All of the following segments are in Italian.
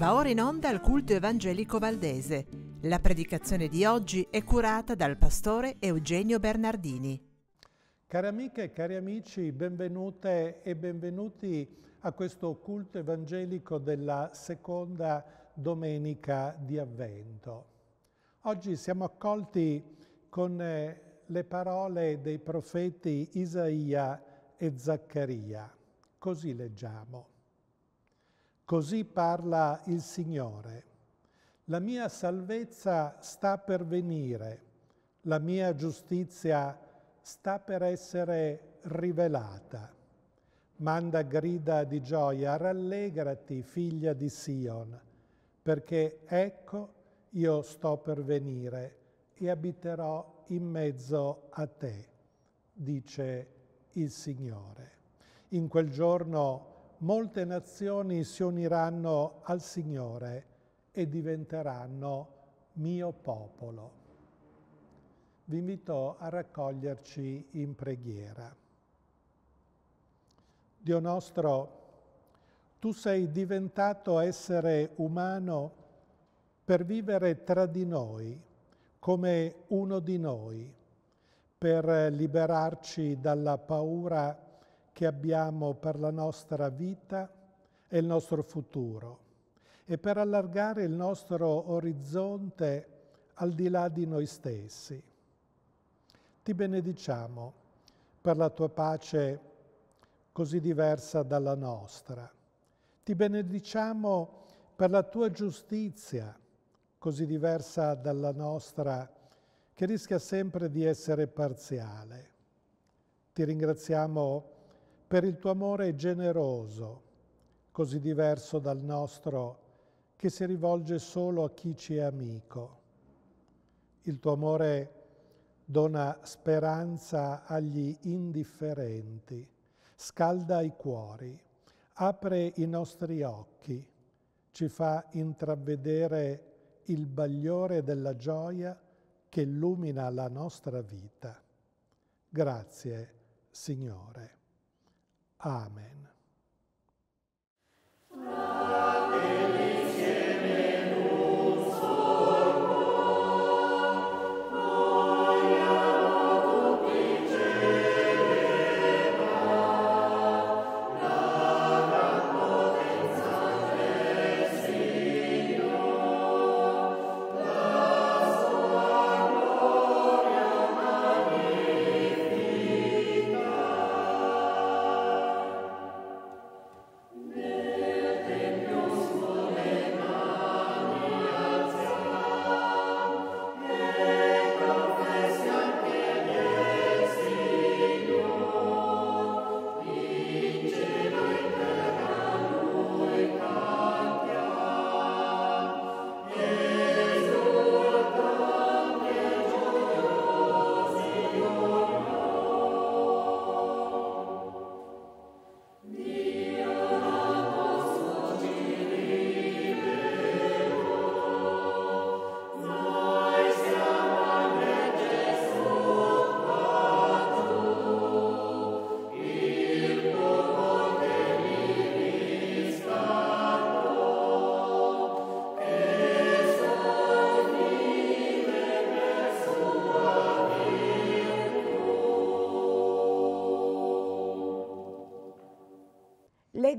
Va ora in onda al culto evangelico valdese. La predicazione di oggi è curata dal pastore Eugenio Bernardini. Cari amiche e cari amici, benvenute e benvenuti a questo culto evangelico della seconda domenica di Avvento. Oggi siamo accolti con eh, le parole dei profeti Isaia e Zaccaria. Così leggiamo. Così parla il Signore. La mia salvezza sta per venire, la mia giustizia sta per essere rivelata. Manda grida di gioia, rallegrati figlia di Sion, perché ecco io sto per venire e abiterò in mezzo a te, dice il Signore. In quel giorno molte nazioni si uniranno al Signore e diventeranno mio popolo. Vi invito a raccoglierci in preghiera. Dio nostro, tu sei diventato essere umano per vivere tra di noi, come uno di noi, per liberarci dalla paura che abbiamo per la nostra vita e il nostro futuro e per allargare il nostro orizzonte al di là di noi stessi. Ti benediciamo per la tua pace così diversa dalla nostra. Ti benediciamo per la tua giustizia così diversa dalla nostra che rischia sempre di essere parziale. Ti ringraziamo per il tuo amore generoso, così diverso dal nostro, che si rivolge solo a chi ci è amico. Il tuo amore dona speranza agli indifferenti, scalda i cuori, apre i nostri occhi, ci fa intravedere il bagliore della gioia che illumina la nostra vita. Grazie, Signore. Amen.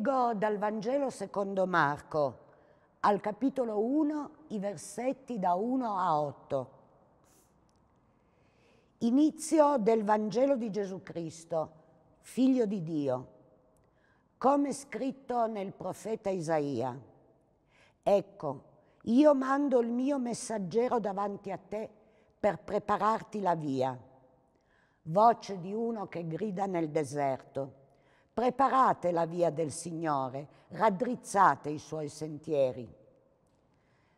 leggo dal Vangelo secondo Marco, al capitolo 1, i versetti da 1 a 8. Inizio del Vangelo di Gesù Cristo, figlio di Dio, come scritto nel profeta Isaia. Ecco, io mando il mio messaggero davanti a te per prepararti la via. Voce di uno che grida nel deserto Preparate la via del Signore, raddrizzate i suoi sentieri.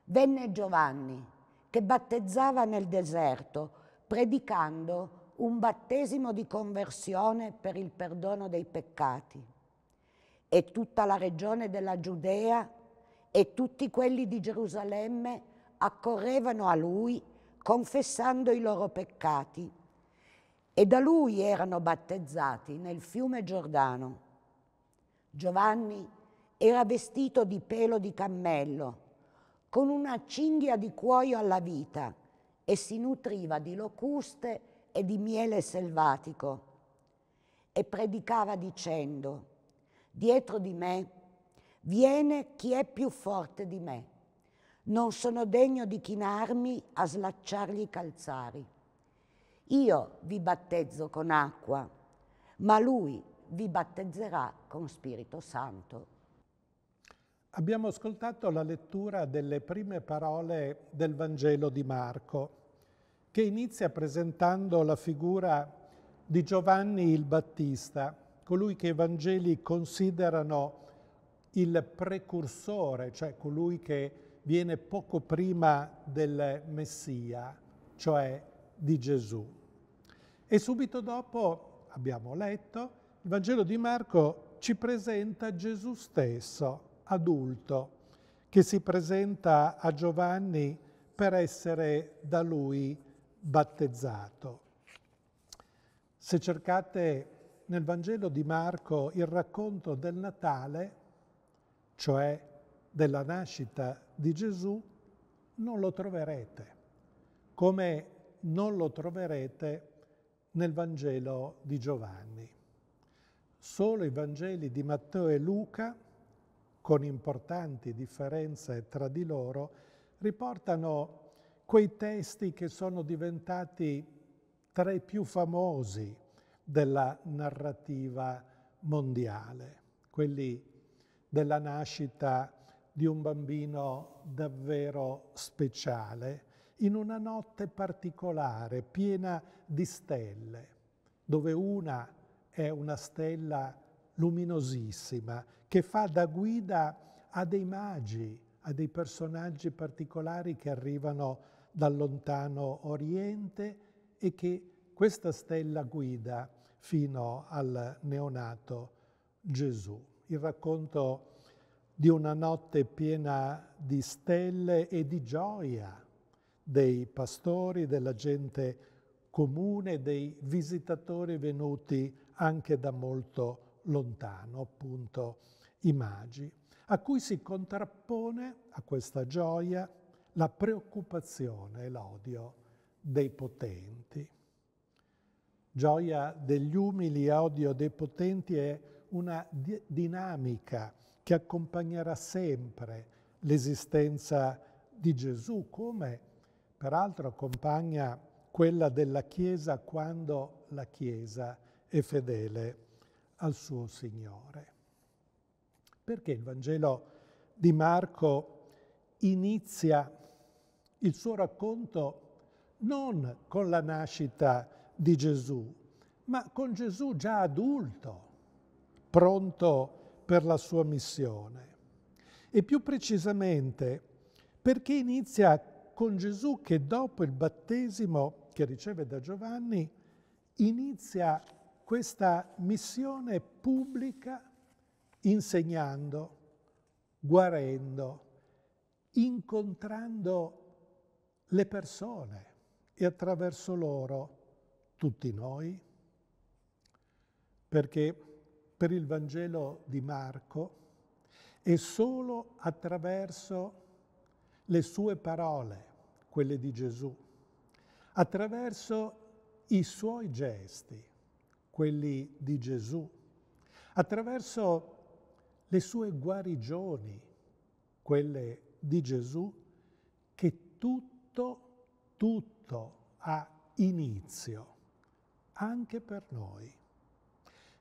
Venne Giovanni, che battezzava nel deserto, predicando un battesimo di conversione per il perdono dei peccati. E tutta la regione della Giudea e tutti quelli di Gerusalemme accorrevano a lui confessando i loro peccati e da lui erano battezzati nel fiume Giordano. Giovanni era vestito di pelo di cammello, con una cinghia di cuoio alla vita e si nutriva di locuste e di miele selvatico e predicava dicendo, dietro di me viene chi è più forte di me, non sono degno di chinarmi a slacciargli i calzari. Io vi battezzo con acqua, ma lui vi battezzerà con Spirito Santo. Abbiamo ascoltato la lettura delle prime parole del Vangelo di Marco, che inizia presentando la figura di Giovanni il Battista, colui che i Vangeli considerano il precursore, cioè colui che viene poco prima del Messia, cioè di Gesù. E subito dopo, abbiamo letto, il Vangelo di Marco ci presenta Gesù stesso, adulto, che si presenta a Giovanni per essere da lui battezzato. Se cercate nel Vangelo di Marco il racconto del Natale, cioè della nascita di Gesù, non lo troverete, come non lo troverete nel Vangelo di Giovanni. Solo i Vangeli di Matteo e Luca, con importanti differenze tra di loro, riportano quei testi che sono diventati tra i più famosi della narrativa mondiale, quelli della nascita di un bambino davvero speciale, in una notte particolare, piena di stelle, dove una è una stella luminosissima che fa da guida a dei magi, a dei personaggi particolari che arrivano dal lontano Oriente e che questa stella guida fino al neonato Gesù. Il racconto di una notte piena di stelle e di gioia, dei pastori, della gente comune, dei visitatori venuti anche da molto lontano, appunto i magi, a cui si contrappone a questa gioia la preoccupazione e l'odio dei potenti. Gioia degli umili e odio dei potenti è una di dinamica che accompagnerà sempre l'esistenza di Gesù come peraltro accompagna quella della Chiesa quando la Chiesa è fedele al suo Signore. Perché il Vangelo di Marco inizia il suo racconto non con la nascita di Gesù, ma con Gesù già adulto, pronto per la sua missione. E più precisamente, perché inizia con Gesù che dopo il battesimo che riceve da Giovanni inizia questa missione pubblica insegnando, guarendo, incontrando le persone e attraverso loro tutti noi. Perché per il Vangelo di Marco è solo attraverso le sue parole, quelle di Gesù, attraverso i suoi gesti, quelli di Gesù, attraverso le sue guarigioni, quelle di Gesù, che tutto, tutto ha inizio, anche per noi.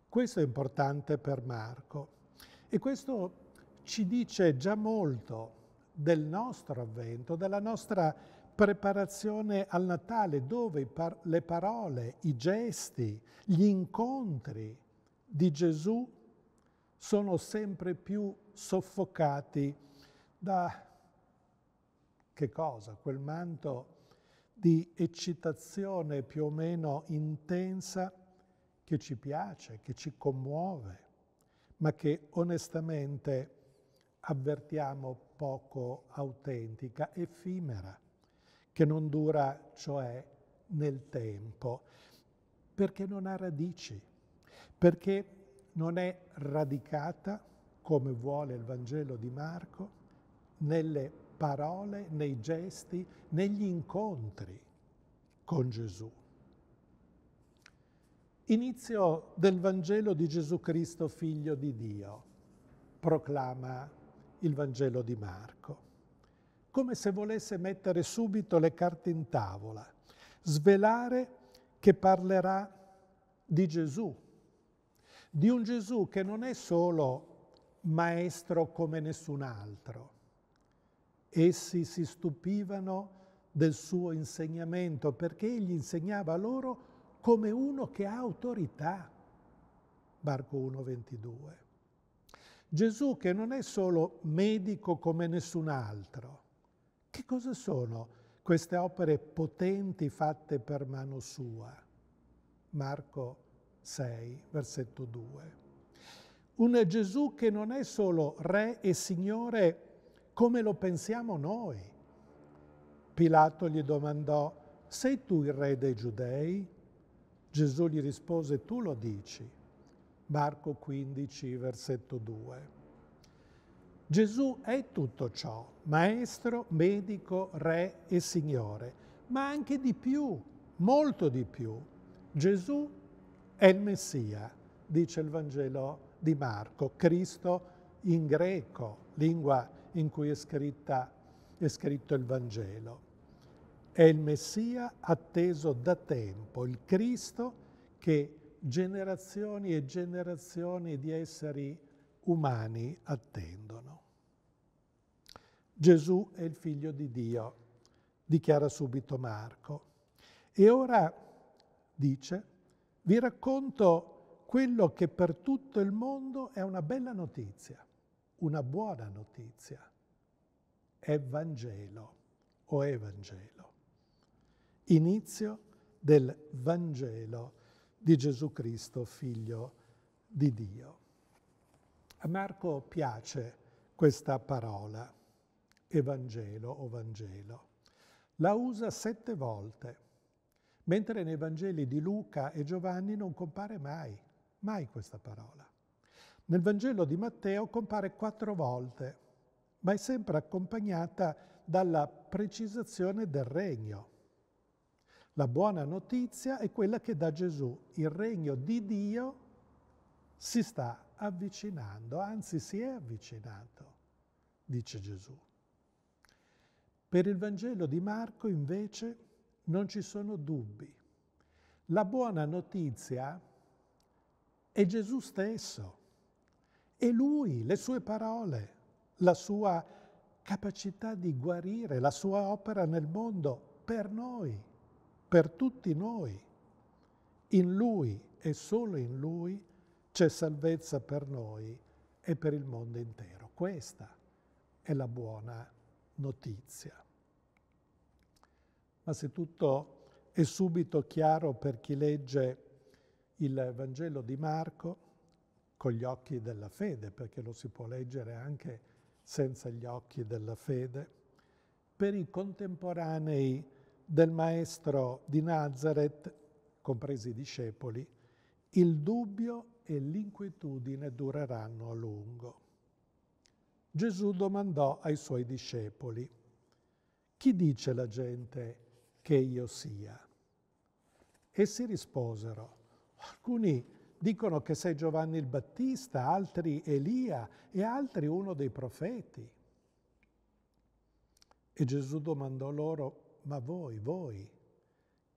Questo è importante per Marco e questo ci dice già molto del nostro avvento, della nostra preparazione al Natale, dove par le parole, i gesti, gli incontri di Gesù sono sempre più soffocati da che cosa? Quel manto di eccitazione più o meno intensa che ci piace, che ci commuove, ma che onestamente avvertiamo poco autentica, effimera, che non dura cioè nel tempo, perché non ha radici, perché non è radicata, come vuole il Vangelo di Marco, nelle parole, nei gesti, negli incontri con Gesù. Inizio del Vangelo di Gesù Cristo, figlio di Dio, proclama il Vangelo di Marco, come se volesse mettere subito le carte in tavola, svelare che parlerà di Gesù, di un Gesù che non è solo maestro come nessun altro. Essi si stupivano del suo insegnamento perché egli insegnava loro come uno che ha autorità. Marco 1, 22. Gesù che non è solo medico come nessun altro. Che cosa sono queste opere potenti fatte per mano sua? Marco 6, versetto 2. Un Gesù che non è solo re e signore come lo pensiamo noi. Pilato gli domandò, sei tu il re dei giudei? Gesù gli rispose, tu lo dici. Marco 15, versetto 2. Gesù è tutto ciò, maestro, medico, re e signore, ma anche di più, molto di più. Gesù è il Messia, dice il Vangelo di Marco, Cristo in greco, lingua in cui è, scritta, è scritto il Vangelo. È il Messia atteso da tempo, il Cristo che generazioni e generazioni di esseri umani attendono. Gesù è il figlio di Dio, dichiara subito Marco. E ora dice, vi racconto quello che per tutto il mondo è una bella notizia, una buona notizia. È Vangelo o Evangelo. Inizio del Vangelo di Gesù Cristo, figlio di Dio. A Marco piace questa parola, Evangelo o Vangelo. La usa sette volte, mentre nei Vangeli di Luca e Giovanni non compare mai, mai questa parola. Nel Vangelo di Matteo compare quattro volte, ma è sempre accompagnata dalla precisazione del regno. La buona notizia è quella che da Gesù il regno di Dio si sta avvicinando, anzi si è avvicinato, dice Gesù. Per il Vangelo di Marco invece non ci sono dubbi. La buona notizia è Gesù stesso, è Lui, le sue parole, la sua capacità di guarire, la sua opera nel mondo per noi per tutti noi. In Lui e solo in Lui c'è salvezza per noi e per il mondo intero. Questa è la buona notizia. Ma se tutto è subito chiaro per chi legge il Vangelo di Marco, con gli occhi della fede, perché lo si può leggere anche senza gli occhi della fede, per i contemporanei del maestro di Nazareth, compresi i discepoli, il dubbio e l'inquietudine dureranno a lungo. Gesù domandò ai suoi discepoli, chi dice la gente che io sia? Essi risposero, alcuni dicono che sei Giovanni il Battista, altri Elia e altri uno dei profeti. E Gesù domandò loro, ma voi, voi,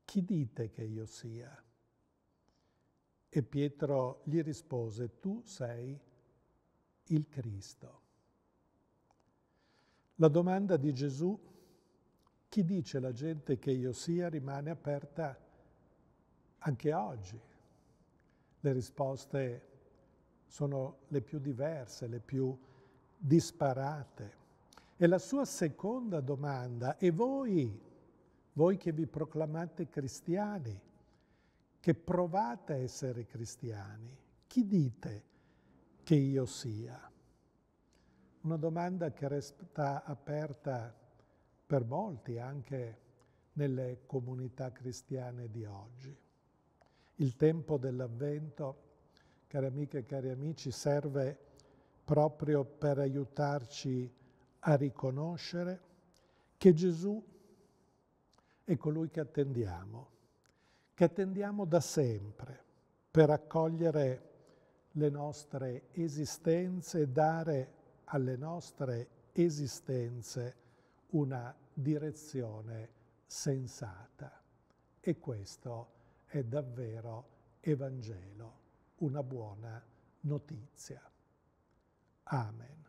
chi dite che io sia? E Pietro gli rispose, tu sei il Cristo. La domanda di Gesù, chi dice la gente che io sia, rimane aperta anche oggi. Le risposte sono le più diverse, le più disparate. E la sua seconda domanda, e voi voi che vi proclamate cristiani, che provate a essere cristiani, chi dite che io sia? Una domanda che resta aperta per molti, anche nelle comunità cristiane di oggi. Il tempo dell'avvento, cari amiche e cari amici, serve proprio per aiutarci a riconoscere che Gesù è è colui ecco, che attendiamo, che attendiamo da sempre per accogliere le nostre esistenze e dare alle nostre esistenze una direzione sensata. E questo è davvero Evangelo, una buona notizia. Amen.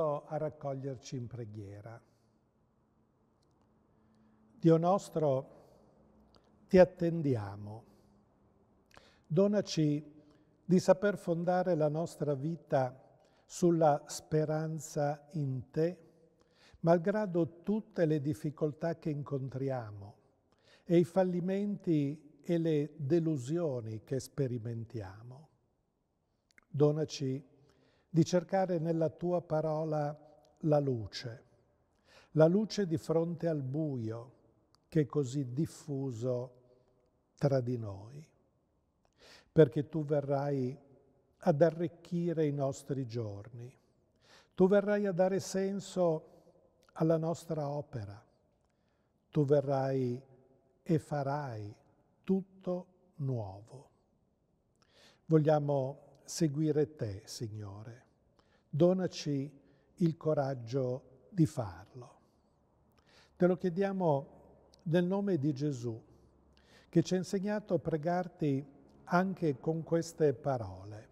invito a raccoglierci in preghiera. Dio nostro, ti attendiamo. Donaci di saper fondare la nostra vita sulla speranza in te, malgrado tutte le difficoltà che incontriamo e i fallimenti e le delusioni che sperimentiamo. Donaci di di cercare nella tua parola la luce, la luce di fronte al buio che è così diffuso tra di noi, perché tu verrai ad arricchire i nostri giorni, tu verrai a dare senso alla nostra opera, tu verrai e farai tutto nuovo. Vogliamo seguire te, Signore. Donaci il coraggio di farlo. Te lo chiediamo nel nome di Gesù, che ci ha insegnato a pregarti anche con queste parole.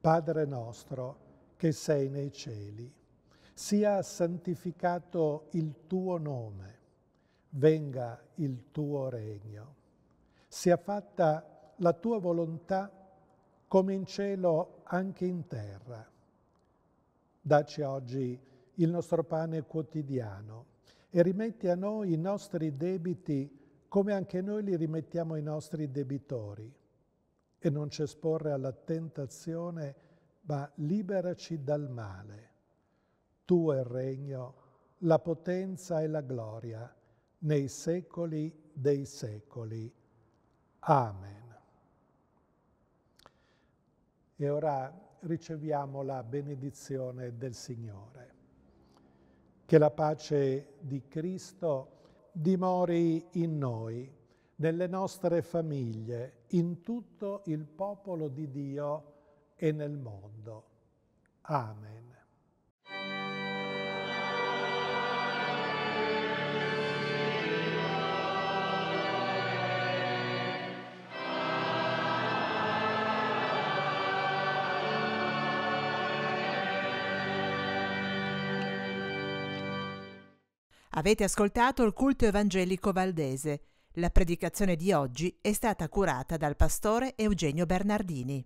Padre nostro, che sei nei cieli, sia santificato il tuo nome, venga il tuo regno, sia fatta la tua volontà come in cielo anche in terra. Daci oggi il nostro pane quotidiano e rimetti a noi i nostri debiti come anche noi li rimettiamo ai nostri debitori. E non ci esporre alla tentazione, ma liberaci dal male. Tu è il regno, la potenza e la gloria, nei secoli dei secoli. Amen. E ora riceviamo la benedizione del Signore. Che la pace di Cristo dimori in noi, nelle nostre famiglie, in tutto il popolo di Dio e nel mondo. Amen. Avete ascoltato il culto evangelico valdese. La predicazione di oggi è stata curata dal pastore Eugenio Bernardini.